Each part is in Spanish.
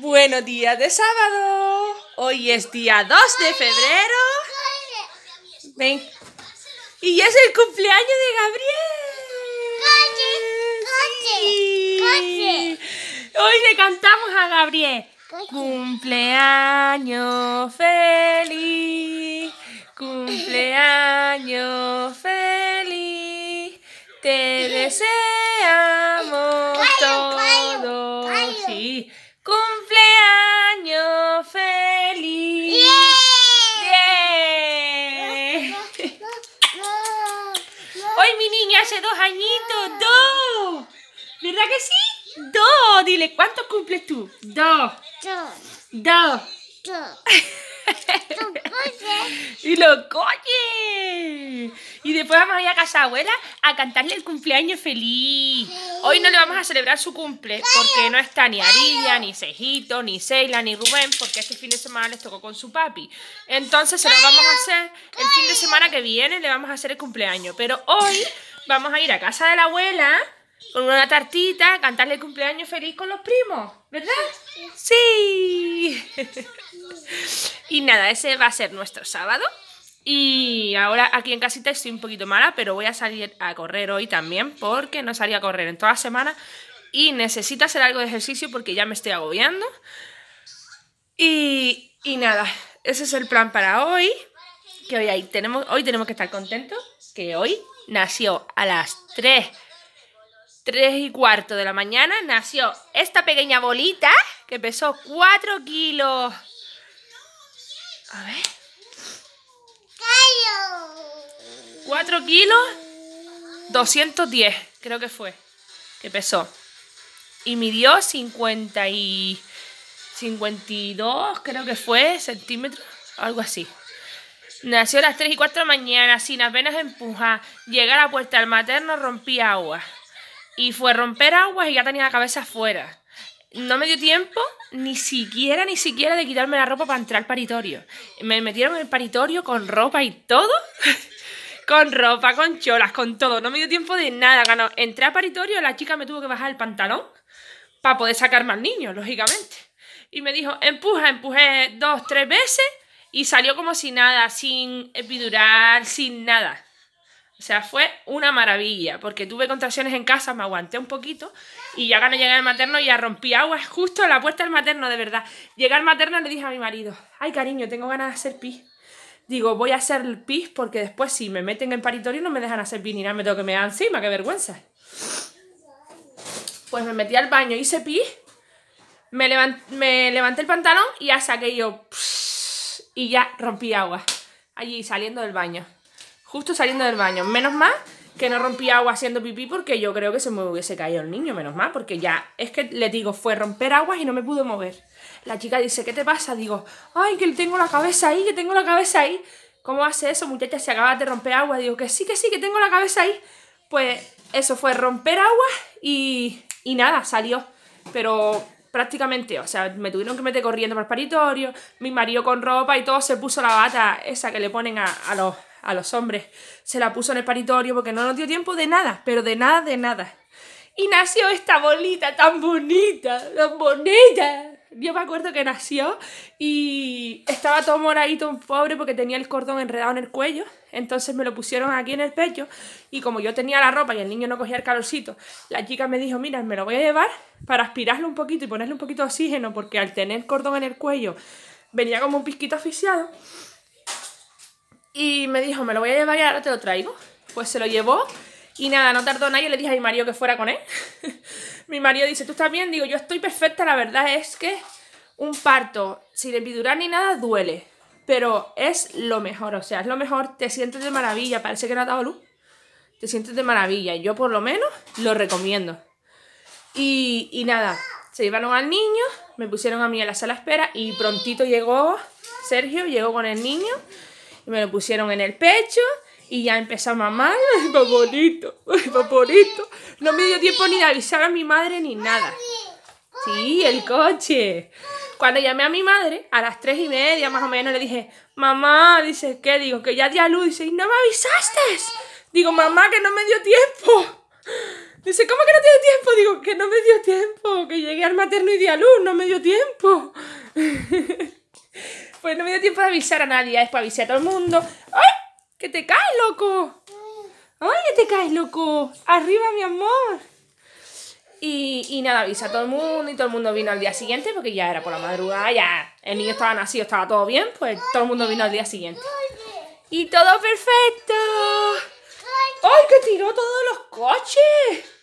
Buenos días de sábado. Hoy es día 2 de febrero. Y es el cumpleaños de Gabriel. Hoy le cantamos a Gabriel. Cumpleaños feliz. Cumpleaños feliz. Te deseo. dos. ¿Verdad que sí? Dos. Dile, ¿cuántos cumples tú? Dos. Dos. Dos. dos. y lo coye. Y después vamos a ir a casa abuela a cantarle el cumpleaños feliz. Hoy no le vamos a celebrar su cumple porque no está ni Arilla, ni Cejito, ni Seila, ni Rubén, porque este fin de semana les tocó con su papi. Entonces se lo vamos a hacer el fin de semana que viene, le vamos a hacer el cumpleaños. Pero hoy vamos a ir a casa de la abuela con una tartita, cantarle el cumpleaños feliz con los primos, ¿verdad? Sí. y nada, ese va a ser nuestro sábado. Y ahora aquí en casita estoy un poquito mala, pero voy a salir a correr hoy también porque no salí a correr en toda la semana y necesito hacer algo de ejercicio porque ya me estoy agobiando. Y, nada, ese es el plan para hoy, que hoy, tenemos, hoy tenemos que estar contentos, que hoy nació a las 3, 3 y cuarto de la mañana, nació esta pequeña bolita que pesó 4 kilos. A ver. 4 kilos, 210, creo que fue, que pesó. Y midió 52, creo que fue, centímetros, algo así. Nació a las 3 y 4 de la mañana, sin apenas empujar. Llegué a la puerta del materno, rompí agua. Y fue romper aguas y ya tenía la cabeza afuera. No me dio tiempo ni siquiera, ni siquiera de quitarme la ropa para entrar al paritorio. Me metieron en el paritorio con ropa y todo. con ropa, con cholas, con todo. No me dio tiempo de nada. Ganó. Entré al paritorio, la chica me tuvo que bajar el pantalón para poder sacar al niño, lógicamente. Y me dijo, empuja, empujé dos, tres veces y salió como si nada, sin epidural, sin nada. O sea, fue una maravilla, porque tuve contracciones en casa, me aguanté un poquito y ya cuando llegué al materno ya rompí agua justo la puerta del materno, de verdad. llegar al materno y le dije a mi marido, ay cariño, tengo ganas de hacer pis. Digo, voy a hacer pis porque después si me meten en paritorio no me dejan hacer pis ni nada, me tengo que me encima, qué vergüenza. Pues me metí al baño, hice pis, me, me levanté el pantalón y ya saqué yo y ya rompí agua. Allí saliendo del baño. Justo saliendo del baño. Menos mal que no rompí agua haciendo pipí porque yo creo que se me hubiese caído el niño, menos mal, porque ya es que le digo, fue romper aguas y no me pude mover. La chica dice, ¿qué te pasa? Digo, ay, que tengo la cabeza ahí, que tengo la cabeza ahí. ¿Cómo hace eso, muchacha? Si acabas de romper agua. Digo, que sí, que sí, que tengo la cabeza ahí. Pues eso fue romper agua y, y nada, salió. Pero prácticamente, o sea, me tuvieron que meter corriendo para el paritorio, mi marido con ropa y todo se puso la bata esa que le ponen a, los, a los hombres, se la puso en el paritorio porque no nos dio tiempo de nada, pero de nada, de nada. Y nació esta bolita tan bonita, tan bonita. Yo me acuerdo que nació y estaba todo moradito, pobre, porque tenía el cordón enredado en el cuello. Entonces me lo pusieron aquí en el pecho. Y como yo tenía la ropa y el niño no cogía el calorcito, la chica me dijo: Mira, me lo voy a llevar para aspirarlo un poquito y ponerle un poquito de oxígeno, porque al tener cordón en el cuello venía como un pisquito asfixiado. Y me dijo, me lo voy a llevar y ahora te lo traigo. Pues se lo llevó y nada, no tardó nadie, le dije a mi marido que fuera con él. mi marido dice, ¿tú estás bien? Digo, yo estoy perfecta. La verdad es que un parto sin epidural ni nada duele. Pero es lo mejor, o sea, es lo mejor. Te sientes de maravilla. Parece que no ha dado luz. Te sientes de maravilla. y Yo por lo menos lo recomiendo. Y, nada, se llevaron al niño, me pusieron a mí en la sala de espera y prontito llegó Sergio, llegó con el niño y me lo pusieron en el pecho y ya empezó a mamar, ¡Ay, bonito ¡Ay, bonito No me dio tiempo ni de avisar a mi madre ni nada. Sí, el coche. Cuando llamé a mi madre, a las tres y media más o menos, le dije, mamá, dice, ¿qué? Digo, que ya te a Dice, ¿Y no me avisaste? Digo, mamá, que no me dio tiempo. Dice, ¿cómo que no tiene tiempo? Digo, que no me dio tiempo, que llegué al materno y di a luz, no me dio tiempo. pues no me dio tiempo de avisar a nadie, después avisé avisar a todo el mundo. ¡Ay! ¡Que te caes, loco! ¡Ay, que te caes, loco! ¡Arriba, mi amor! Y, y nada, avisé a todo el mundo y todo el mundo vino al día siguiente porque ya era por la madrugada, ya el niño estaba nacido, estaba todo bien, pues todo el mundo vino al día siguiente. Y todo perfecto. ¡Ay, que tiró todos los coches!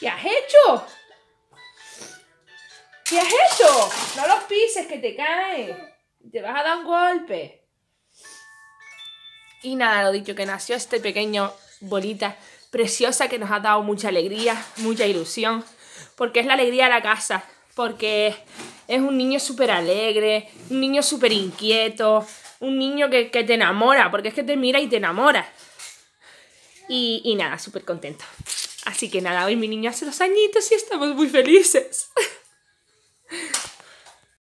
¿Qué has hecho? ¿Qué has hecho? No los pises que te caen. Te vas a dar un golpe. Y nada, lo dicho, que nació este pequeño bolita preciosa que nos ha dado mucha alegría, mucha ilusión. Porque es la alegría de la casa. Porque es un niño súper alegre, un niño súper inquieto, un niño que, te enamora. Porque es que te mira y te enamora. Y, y nada, súper contento. Así que nada, hoy mi niño hace los añitos y estamos muy felices.